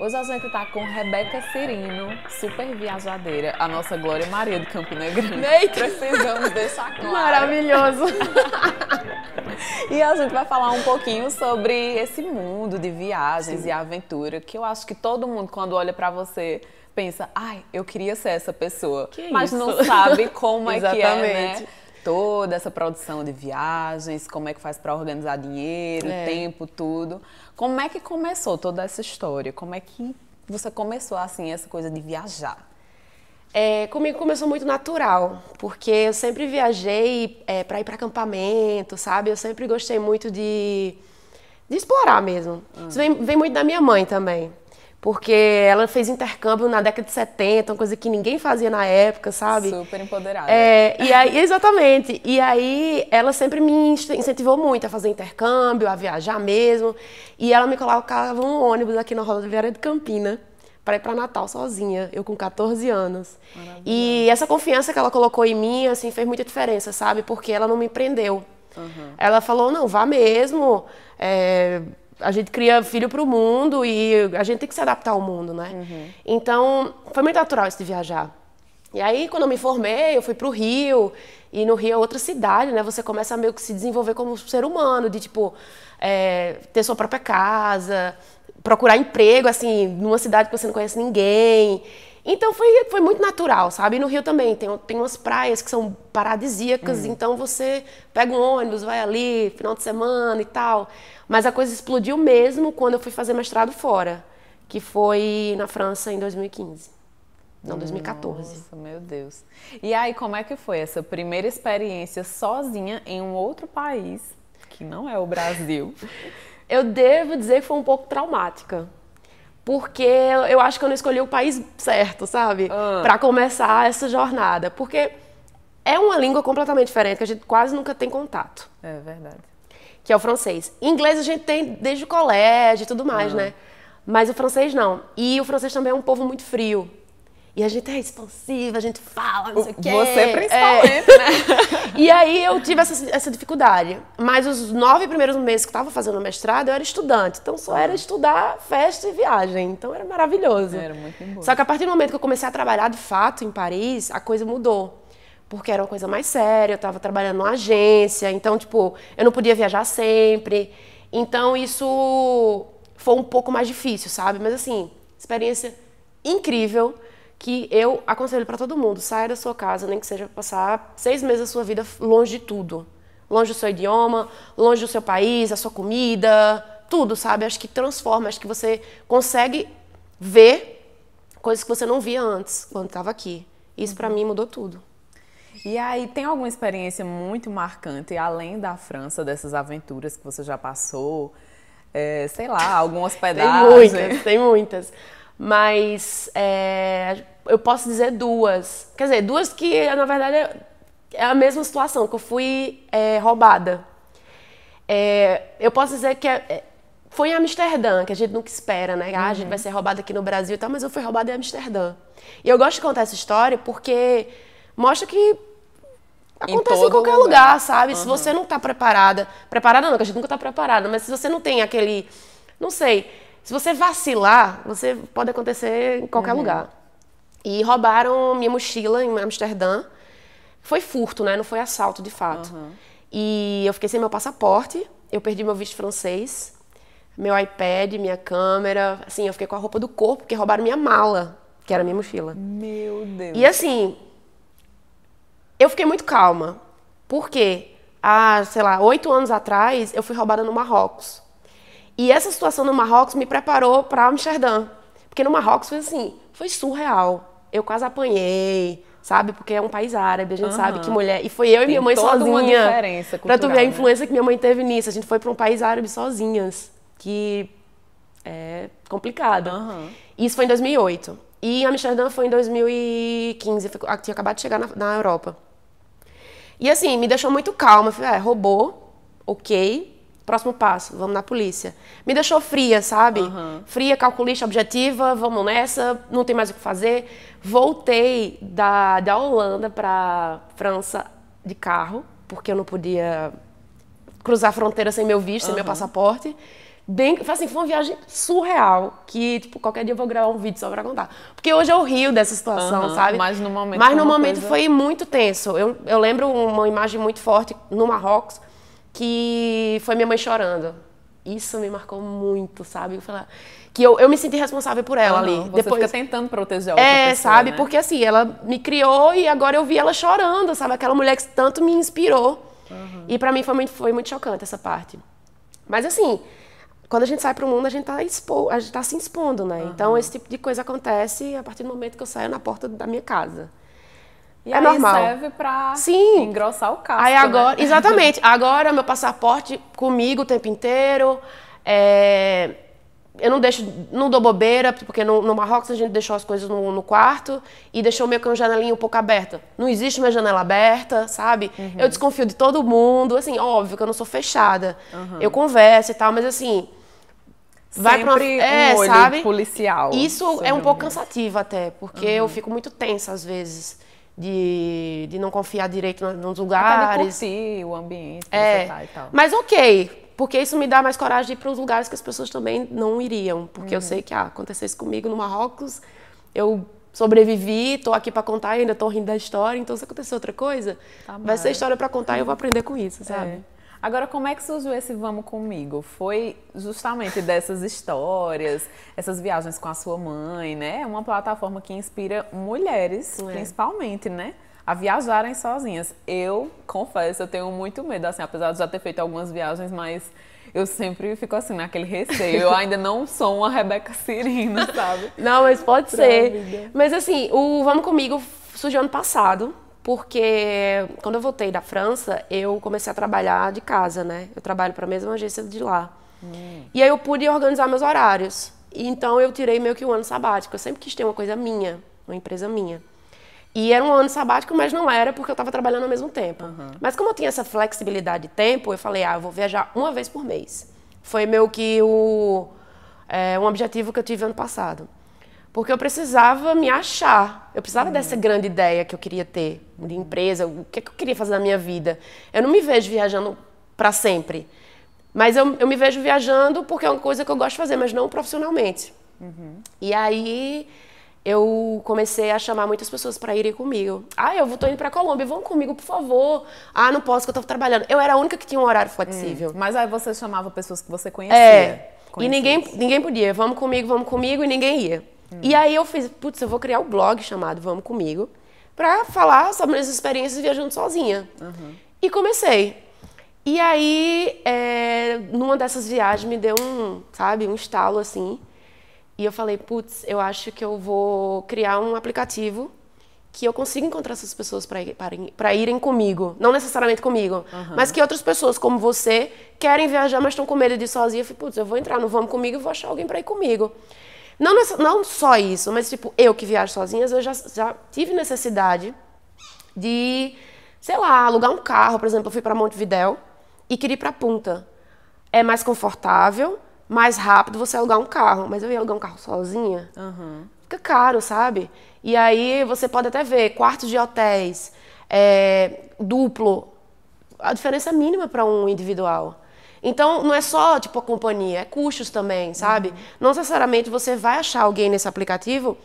Hoje a gente tá com Rebeca Cirino, super viajadeira, a nossa Glória Maria do Campina Grande. Eita. Precisamos deixar claro. Maravilhoso. e a gente vai falar um pouquinho sobre esse mundo de viagens Sim. e aventura, que eu acho que todo mundo quando olha para você pensa, ai, eu queria ser essa pessoa, que mas isso? não sabe como é que é, né? toda essa produção de viagens, como é que faz para organizar dinheiro, é. tempo, tudo. Como é que começou toda essa história? Como é que você começou assim essa coisa de viajar? É, comigo começou muito natural, porque eu sempre viajei é, para ir para acampamento, sabe? Eu sempre gostei muito de, de explorar mesmo. Hum. Isso vem, vem muito da minha mãe também porque ela fez intercâmbio na década de 70, uma coisa que ninguém fazia na época, sabe? Super empoderada. É, e aí, exatamente. E aí ela sempre me incentivou muito a fazer intercâmbio, a viajar mesmo. E ela me colocava um ônibus aqui na rodoviária de Campina para ir para Natal sozinha, eu com 14 anos. E essa confiança que ela colocou em mim, assim, fez muita diferença, sabe? Porque ela não me prendeu. Uhum. Ela falou, não, vá mesmo, é, a gente cria filho para o mundo e a gente tem que se adaptar ao mundo, né? Uhum. Então, foi muito natural isso de viajar. E aí, quando eu me formei, eu fui para o Rio, e no Rio é outra cidade, né? Você começa a meio que se desenvolver como ser humano, de tipo, é, ter sua própria casa, procurar emprego, assim, numa cidade que você não conhece ninguém. Então foi, foi muito natural, sabe? E no Rio também tem, tem umas praias que são paradisíacas, hum. então você pega um ônibus, vai ali, final de semana e tal. Mas a coisa explodiu mesmo quando eu fui fazer mestrado fora, que foi na França em 2015. Não, 2014. Nossa, meu Deus. E aí, como é que foi essa primeira experiência sozinha em um outro país, que não é o Brasil? eu devo dizer que foi um pouco traumática porque eu acho que eu não escolhi o país certo, sabe? Ah. Para começar essa jornada. Porque é uma língua completamente diferente, que a gente quase nunca tem contato. É verdade. Que é o francês. Inglês a gente tem desde o colégio e tudo mais, ah. né? Mas o francês não. E o francês também é um povo muito frio. E a gente é expansiva, a gente fala, não sei o quê. Você é é. principalmente, é. né? e aí eu tive essa, essa dificuldade. Mas os nove primeiros meses que eu estava fazendo mestrado, eu era estudante. Então só era uhum. estudar festa e viagem. Então era maravilhoso. Era muito bom. Só que a partir do momento que eu comecei a trabalhar de fato em Paris, a coisa mudou porque era uma coisa mais séria, eu estava trabalhando numa agência, então, tipo, eu não podia viajar sempre. Então, isso foi um pouco mais difícil, sabe? Mas, assim, experiência incrível que eu aconselho para todo mundo, saia da sua casa, nem que seja passar seis meses da sua vida longe de tudo. Longe do seu idioma, longe do seu país, da sua comida, tudo, sabe? Acho que transforma, acho que você consegue ver coisas que você não via antes, quando estava aqui. Isso para mim mudou tudo. E aí, tem alguma experiência muito marcante, além da França, dessas aventuras que você já passou? É, sei lá, algumas pedagens? tem muitas, tem muitas. Mas é, eu posso dizer duas. Quer dizer, duas que na verdade é a mesma situação, que eu fui é, roubada. É, eu posso dizer que é, é, foi em Amsterdã, que a gente nunca espera, né? Ah, uhum. a gente uhum. vai ser roubada aqui no Brasil e tal, mas eu fui roubada em Amsterdã. E eu gosto de contar essa história porque mostra que acontece em, em qualquer lugar, lugar sabe? Uhum. Se você não está preparada, preparada não, que a gente nunca está preparada, mas se você não tem aquele, não sei, se você vacilar, você pode acontecer em qualquer uhum. lugar. E roubaram minha mochila em Amsterdã. Foi furto, né? Não foi assalto, de fato. Uhum. E eu fiquei sem meu passaporte, eu perdi meu visto francês, meu iPad, minha câmera. Assim, eu fiquei com a roupa do corpo, porque roubaram minha mala, que era minha mochila. Meu Deus. E assim, eu fiquei muito calma. Por quê? Há, ah, sei lá, oito anos atrás, eu fui roubada no Marrocos. E essa situação no Marrocos me preparou para Amsterdã. Porque no Marrocos foi assim, foi surreal. Eu quase apanhei, sabe? Porque é um país árabe, a gente uhum. sabe que mulher. E foi eu Tem e minha mãe toda sozinha. Uma diferença cultural, pra tu ver a né? influência né? que minha mãe teve nisso. A gente foi para um país árabe sozinhas, que é complicado. Uhum. Isso foi em 2008. E Amsterdã foi em 2015, eu ah, tinha acabado de chegar na, na Europa. E assim, me deixou muito calma. Eu falei, é, robô, ok, Próximo passo, vamos na polícia. Me deixou fria, sabe? Uhum. Fria, calculista, objetiva, vamos nessa, não tem mais o que fazer. Voltei da, da Holanda para França de carro, porque eu não podia cruzar a fronteira sem meu visto, uhum. sem meu passaporte. Bem, assim, foi uma viagem surreal, que, tipo, qualquer dia eu vou gravar um vídeo só pra contar. Porque hoje eu rio dessa situação, uhum, sabe? Mas no momento... Mas no momento coisa... foi muito tenso. Eu, eu lembro uma imagem muito forte no Marrocos, que foi minha mãe chorando. Isso me marcou muito, sabe? Eu falar que eu, eu me senti responsável por ela ah, ali. você Depois fica tentando proteger outra É, pessoa, sabe? Né? Porque assim, ela me criou e agora eu vi ela chorando, sabe? Aquela mulher que tanto me inspirou. Uhum. E para mim foi muito, foi muito chocante essa parte. Mas assim, quando a gente sai para o mundo, a gente está expo... tá se expondo, né? Uhum. Então, esse tipo de coisa acontece a partir do momento que eu saio na porta da minha casa. E é aí normal. serve pra Sim. engrossar o casco. Aí né? agora, né? exatamente. Agora meu passaporte comigo o tempo inteiro. É, eu não deixo, não dou bobeira, porque no, no Marrocos a gente deixou as coisas no, no quarto e deixou meio que uma janelinha um pouco aberta. Não existe minha janela aberta, sabe? Uhum. Eu desconfio de todo mundo, assim, óbvio que eu não sou fechada. Uhum. Eu converso e tal, mas assim. Sempre vai pra uma, é, um olho sabe? policial. Isso é um pouco cansativo até, porque uhum. eu fico muito tensa às vezes de, de não confiar direito nos lugares. Até de curtir o ambiente é. Tá e tal. Mas ok, porque isso me dá mais coragem de ir para os lugares que as pessoas também não iriam. Porque uhum. eu sei que ah, acontecesse comigo no Marrocos, eu sobrevivi, estou aqui para contar e ainda estou rindo da história. Então, se acontecer outra coisa, tá vai ser história para contar e eu vou aprender com isso, é. sabe? É. Agora, como é que surgiu esse Vamos Comigo? Foi justamente dessas histórias, essas viagens com a sua mãe, né? É uma plataforma que inspira mulheres, é. principalmente, né? A viajarem sozinhas. Eu confesso, eu tenho muito medo, assim, apesar de já ter feito algumas viagens, mas eu sempre fico assim, naquele receio. Eu ainda não sou uma Rebeca Sirina, sabe? Não, mas pode ser. Mas assim, o Vamos Comigo surgiu ano passado porque quando eu voltei da França, eu comecei a trabalhar de casa, né? Eu trabalho para a mesma agência de lá. Hum. E aí eu pude organizar meus horários. Então eu tirei meio que um ano sabático. Eu sempre quis ter uma coisa minha, uma empresa minha. E era um ano sabático, mas não era porque eu estava trabalhando ao mesmo tempo. Uhum. Mas como eu tinha essa flexibilidade de tempo, eu falei, ah, eu vou viajar uma vez por mês. Foi meio que o, é, um objetivo que eu tive ano passado porque eu precisava me achar. Eu precisava uhum. dessa grande ideia que eu queria ter de empresa, o que, é que eu queria fazer na minha vida. Eu não me vejo viajando para sempre, mas eu, eu, me vejo viajando porque é uma coisa que eu gosto de fazer, mas não profissionalmente. Uhum. E aí eu comecei a chamar muitas pessoas para irem comigo. Ah, eu vou indo para Colômbia, vão comigo, por favor. Ah, não posso, que eu estou trabalhando. Eu era a única que tinha um horário flexível. Hum, mas aí você chamava pessoas que você conhecia. É. Conhecia. E ninguém, ninguém podia. Vamos comigo, vamos comigo, e ninguém ia. Hum. E aí eu fiz, putz, eu vou criar um blog chamado Vamos Comigo, pra falar sobre minhas experiências viajando sozinha. Uhum. E comecei. E aí, é, numa dessas viagens, me deu um, sabe, um estalo assim. E eu falei, putz, eu acho que eu vou criar um aplicativo que eu consiga encontrar essas pessoas para irem comigo. Não necessariamente comigo, uhum. mas que outras pessoas como você querem viajar, mas estão com medo de ir sozinha. Eu falei, putz, eu vou entrar no Vamos Comigo e vou achar alguém para ir comigo. Não, não só isso, mas tipo, eu que viajo sozinha, eu já, já tive necessidade de, sei lá, alugar um carro. Por exemplo, eu fui para Montevidéu e queria ir para Punta. É mais confortável, mais rápido você alugar um carro. Mas eu ia alugar um carro sozinha. Uhum. Fica caro, sabe? E aí você pode até ver quartos de hotéis, é, duplo. A diferença é mínima para um individual. Então, não é só, tipo, a companhia, é custos também, sabe? Uhum. Não necessariamente você vai achar alguém nesse aplicativo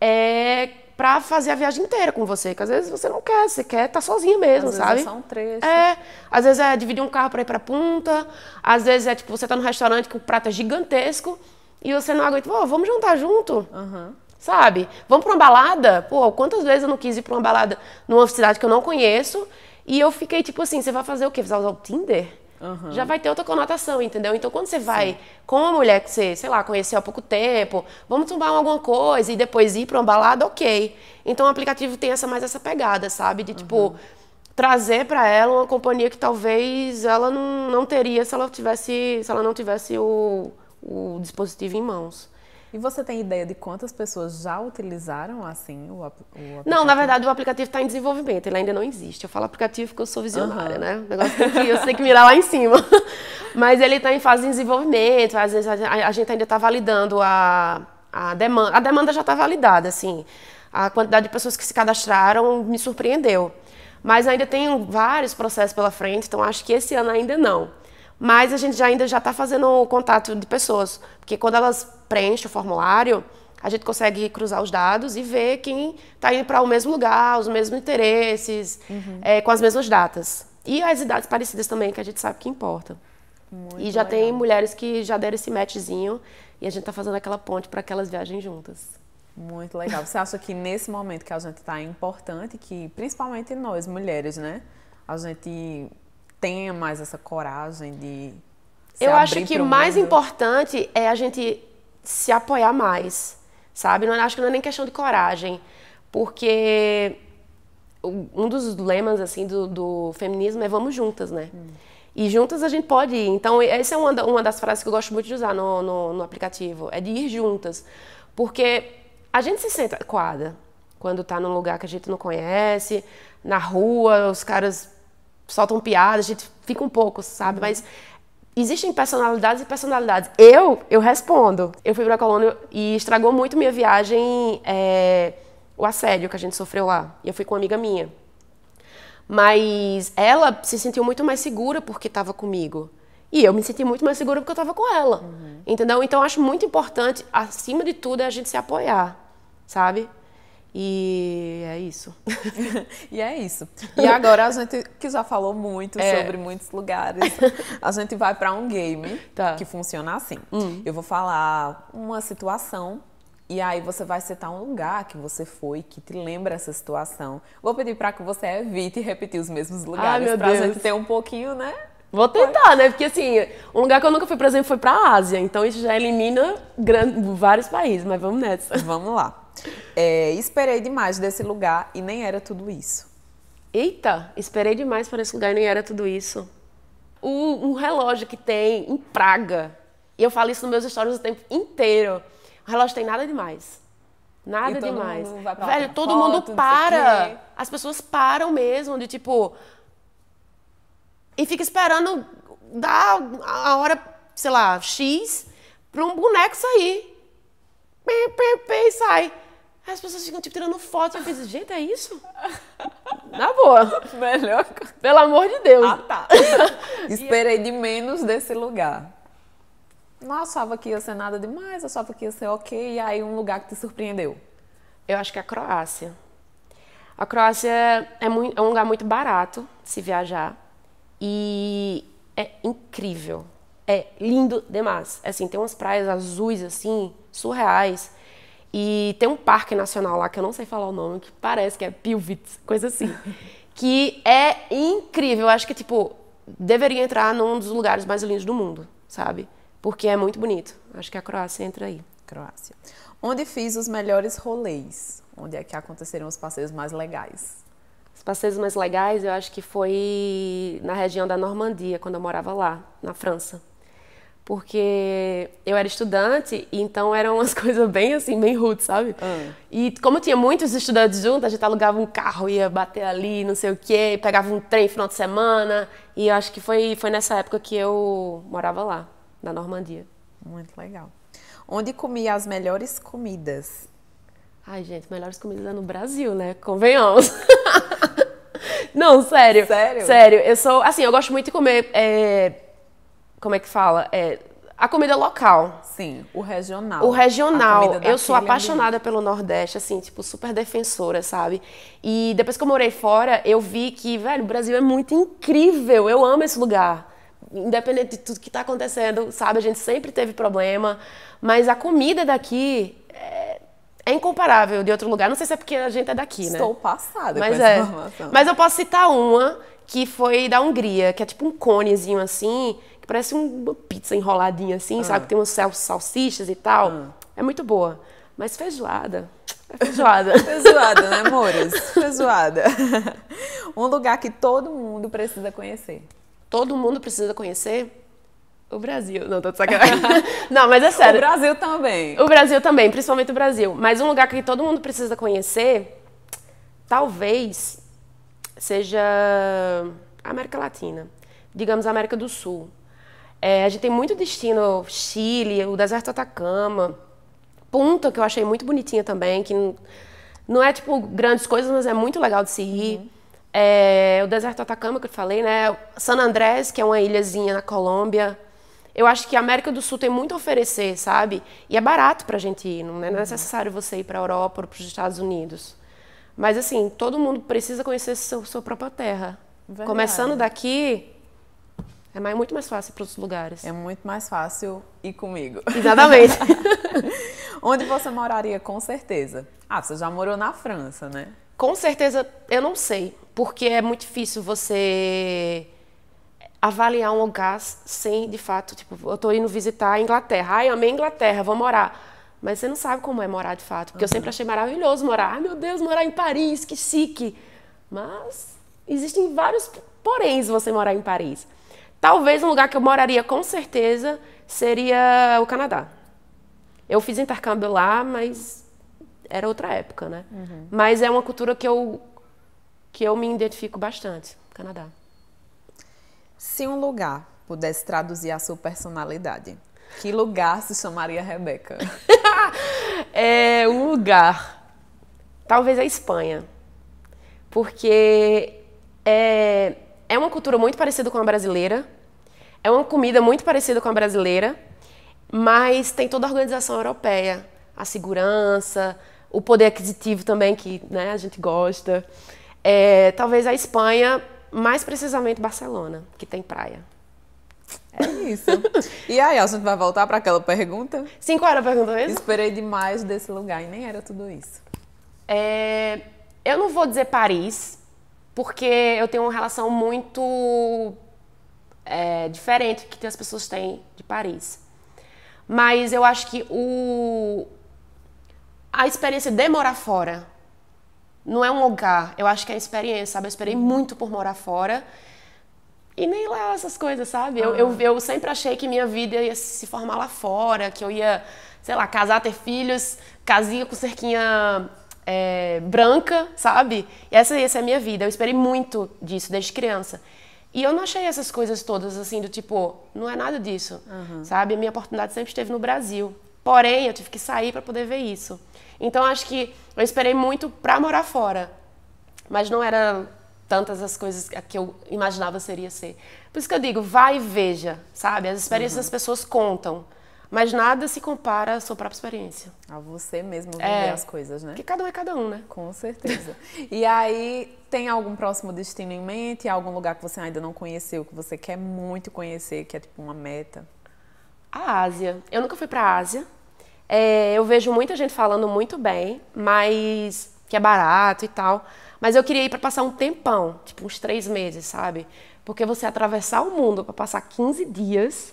é, para fazer a viagem inteira com você, que às vezes você não quer, você quer estar tá sozinha mesmo, às sabe? Vezes é só um trecho. É, às vezes é dividir um carro para ir para punta, às vezes é, tipo, você tá num restaurante que o prato é gigantesco e você não aguenta, pô, vamos jantar junto. Uhum sabe? Vamos para uma balada? Pô, quantas vezes eu não quis ir para uma balada numa cidade que eu não conheço e eu fiquei tipo assim, você vai fazer o quê? Você vai usar o Tinder? Uhum. Já vai ter outra conotação, entendeu? Então, quando você vai Sim. com uma mulher que você, sei lá, conheceu há pouco tempo, vamos tomar alguma coisa e depois ir para uma balada, ok. Então, o aplicativo tem essa mais essa pegada, sabe? De tipo, uhum. trazer para ela uma companhia que talvez ela não, não teria se ela tivesse, se ela não tivesse o, o dispositivo em mãos. E você tem ideia de quantas pessoas já utilizaram assim o, o aplicativo? Não, na verdade o aplicativo está em desenvolvimento, ele ainda não existe. Eu falo aplicativo porque eu sou visionária, uhum. né? O negócio que eu tenho que mirar lá em cima. Mas ele está em fase de desenvolvimento, às vezes a, gente ainda está validando a, a demanda. A demanda já está validada, assim. A quantidade de pessoas que se cadastraram me surpreendeu. Mas ainda tem vários processos pela frente, então acho que esse ano ainda não. Mas a gente já, ainda já está fazendo o contato de pessoas, porque quando elas preenche o formulário, a gente consegue cruzar os dados e ver quem está indo para o mesmo lugar, os mesmos interesses, uhum. é, com as mesmas datas. E as idades parecidas também, que a gente sabe que importa. Muito e já legal. tem mulheres que já deram esse matchzinho e a gente está fazendo aquela ponte para que elas viajem juntas. Muito legal. Você acha que nesse momento que a gente está é importante que, principalmente nós mulheres, né, a gente tenha mais essa coragem de se Eu acho que mais importante é a gente se apoiar mais, sabe? Não, acho que não é nem questão de coragem, porque um dos lemas assim do, do feminismo é vamos juntas, né? Hum. E juntas a gente pode ir. Então, essa é uma, uma das frases que eu gosto muito de usar no, no, no aplicativo, é de ir juntas. Porque a gente se sente coada quando tá num lugar que a gente não conhece, na rua, os caras soltam piadas, a gente fica um pouco, sabe? Uhum. Mas existem personalidades e personalidades. Eu, eu respondo. Eu fui pra Colônia e estragou muito minha viagem é, o assédio que a gente sofreu lá. E eu fui com uma amiga minha. Mas ela se sentiu muito mais segura porque estava comigo. E eu me senti muito mais segura porque eu estava com ela. Uhum. Entendeu? Então acho muito importante, acima de tudo, é a gente se apoiar, sabe? É e é isso. e é isso. E agora a gente, que já falou muito é. sobre muitos lugares, a gente vai para um game tá. que funciona assim. Hum. Eu vou falar uma situação e aí você vai citar um lugar que você foi que te lembra essa situação. Vou pedir para que você evite repetir os mesmos lugares para a gente ter um pouquinho, né? Vou tentar, né? Porque assim, um lugar que eu nunca fui, por exemplo, foi para a Ásia, então isso já elimina vários países, mas vamos nessa. Vamos lá. É, esperei demais desse lugar e nem era tudo isso. Eita, esperei demais para esse lugar e nem era tudo isso. O, um relógio que tem em Praga, e eu falo isso nos meus stories o tempo inteiro, o relógio tem nada demais. Nada e demais. Velho, todo mundo para. As pessoas param mesmo, de tipo. E fica esperando dar a hora, sei lá, X para um boneco sair pê, pê, pê, e sai. Aí as pessoas ficam, tipo, tirando foto. Eu fiz, gente, é isso? Na boa. Melhor. Pelo amor de Deus. Ah, tá. Esperei de menos desse lugar. Não achava que ia ser nada demais, achava que ia ser ok. E aí, um lugar que te surpreendeu? Eu acho que é a Croácia. A Croácia é, muito, é um lugar muito barato se viajar. E é incrível. É lindo demais. É assim, tem umas praias azuis, assim, surreais. E tem um parque nacional lá, que eu não sei falar o nome, que parece que é Pilvitz, coisa assim. que é incrível. Eu acho que, tipo, deveria entrar num dos lugares mais lindos do mundo, sabe? Porque é muito bonito. Acho que a Croácia entra aí. Croácia. Onde fiz os melhores rolês? Onde é que aconteceram os passeios mais legais? Os passeios mais legais, eu acho que foi na região da Normandia, quando eu morava lá, na França porque eu era estudante, então eram umas coisas bem assim, bem rude, sabe? Uhum. E como tinha muitos estudantes juntos, a gente alugava um carro, ia bater ali, não sei o quê, pegava um trem final de semana, e eu acho que foi, foi nessa época que eu morava lá, na Normandia. Muito legal. Onde comia as melhores comidas? Ai, gente, melhores comidas é no Brasil, né? Convenhamos. não, sério. Sério? Sério, eu sou, assim, eu gosto muito de comer... É como é que fala? É, a comida local. Sim, o regional. O regional. Eu sou apaixonada ambiente. pelo Nordeste, assim, tipo, super defensora, sabe? E depois que eu morei fora, eu vi que, velho, o Brasil é muito incrível. Eu amo esse lugar. Independente de tudo que tá acontecendo, sabe? A gente sempre teve problema. Mas a comida daqui é, é incomparável de outro lugar. Não sei se é porque a gente é daqui, Estou né? Estou passada mas com é. informação. Mas eu posso citar uma que foi da Hungria, que é tipo um conezinho assim, Parece uma pizza enroladinha assim, ah. sabe? Tem uns salsichas e tal. Ah. É muito boa. Mas feijoada. É feijoada. feijoada, né, amores? Feijoada. um lugar que todo mundo precisa conhecer. Todo mundo precisa conhecer? O Brasil. Não, tô de sacanagem. Não, mas é sério. O Brasil também. O Brasil também, principalmente o Brasil. Mas um lugar que todo mundo precisa conhecer, talvez seja a América Latina. Digamos a América do Sul. É, a gente tem muito destino Chile, o deserto Atacama, Punta, que eu achei muito bonitinha também, que não é tipo grandes coisas, mas é muito legal de se ir. Uhum. É, o deserto Atacama que eu falei, né? San Andrés, que é uma ilhazinha na Colômbia. Eu acho que a América do Sul tem muito a oferecer, sabe? E é barato pra gente ir, não é uhum. necessário você ir pra Europa ou pros Estados Unidos. Mas assim, todo mundo precisa conhecer seu, sua própria terra. Verdade. Começando daqui, é mais, muito mais fácil para os lugares. É muito mais fácil ir comigo. Exatamente. Onde você moraria, com certeza? Ah, você já morou na França, né? Com certeza, eu não sei. Porque é muito difícil você avaliar um lugar sem, de fato, tipo, eu estou indo visitar a Inglaterra. Ai, eu amei a Inglaterra, vou morar. Mas você não sabe como é morar de fato. Porque uhum. eu sempre achei maravilhoso morar. Ai, meu Deus, morar em Paris, que chique. Mas existem vários poréns você morar em Paris. Talvez um lugar que eu moraria com certeza seria o Canadá. Eu fiz intercâmbio lá, mas era outra época, né? Uhum. Mas é uma cultura que eu que eu me identifico bastante, Canadá. Se um lugar pudesse traduzir a sua personalidade, que lugar se chamaria Rebeca? é um lugar, talvez a Espanha, porque é é uma cultura muito parecida com a brasileira. É uma comida muito parecida com a brasileira, mas tem toda a organização europeia, a segurança, o poder aquisitivo também que né, a gente gosta. É, talvez a Espanha, mais precisamente Barcelona, que tem praia. É isso. e aí, a gente vai voltar para aquela pergunta? Sim, qual era a pergunta mesmo? Esperei demais desse lugar e nem era tudo isso. É, eu não vou dizer Paris, porque eu tenho uma relação muito é, diferente que as pessoas têm de Paris. Mas eu acho que o, a experiência de morar fora não é um lugar, eu acho que é a experiência, sabe? Eu esperei uhum. muito por morar fora e nem lá essas coisas, sabe? Eu, eu, ah. eu, sempre achei que minha vida ia se formar lá fora, que eu ia, sei lá, casar, ter filhos, casinha com cerquinha é, branca, sabe? E essa, essa é a minha vida. Eu esperei muito disso desde criança. E eu não achei essas coisas todas assim, do tipo, não é nada disso, uhum. sabe? A minha oportunidade sempre esteve no Brasil. Porém, eu tive que sair para poder ver isso. Então, acho que eu esperei muito para morar fora. Mas não era tantas as coisas que eu imaginava seria ser. Por isso que eu digo, vai e veja, sabe? As experiências uhum. das pessoas contam. Mas nada se compara à sua própria experiência. A você mesmo viver é, as coisas, né? Que cada um é cada um, né? Com certeza. e aí, tem algum próximo destino em mente? Algum lugar que você ainda não conheceu, que você quer muito conhecer, que é tipo uma meta? A Ásia. Eu nunca fui para a Ásia. É, eu vejo muita gente falando muito bem, mas que é barato e tal. Mas eu queria ir para passar um tempão, tipo uns três meses, sabe? Porque você atravessar o mundo para passar 15 dias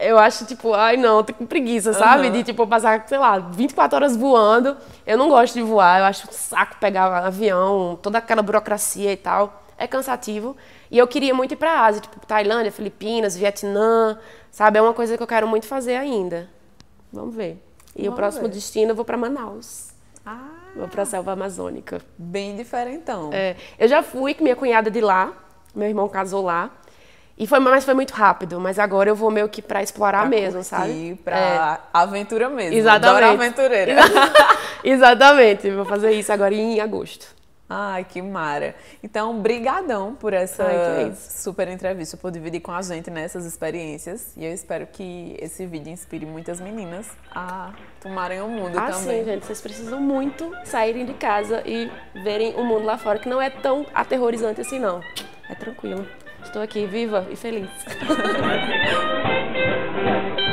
eu acho, tipo, ai não, tô com preguiça, sabe? Uhum. De, tipo, passar, sei lá, 24 horas voando. Eu não gosto de voar, eu acho um saco pegar avião, toda aquela burocracia e tal. É cansativo. E eu queria muito ir pra Ásia, tipo, Tailândia, Filipinas, Vietnã, sabe? É uma coisa que eu quero muito fazer ainda. Vamos ver. E Vamos o próximo ver. destino eu vou para Manaus. Ah! Vou pra selva amazônica. Bem diferentão. É. Eu já fui com minha cunhada de lá, meu irmão casou lá. E foi, mas foi muito rápido, mas agora eu vou meio que pra explorar pra mesmo, curtir, sabe? Pra é. aventura mesmo. Exatamente. Dora aventureira. Exatamente, vou fazer isso agora em agosto. Ai, que mara. Então, brigadão por essa Ai, é super entrevista, por dividir com a gente nessas né, experiências. E eu espero que esse vídeo inspire muitas meninas a tomarem o mundo ah, também. Sim, gente, vocês precisam muito saírem de casa e verem o mundo lá fora, que não é tão aterrorizante assim, não. É tranquilo. Estou aqui viva e feliz.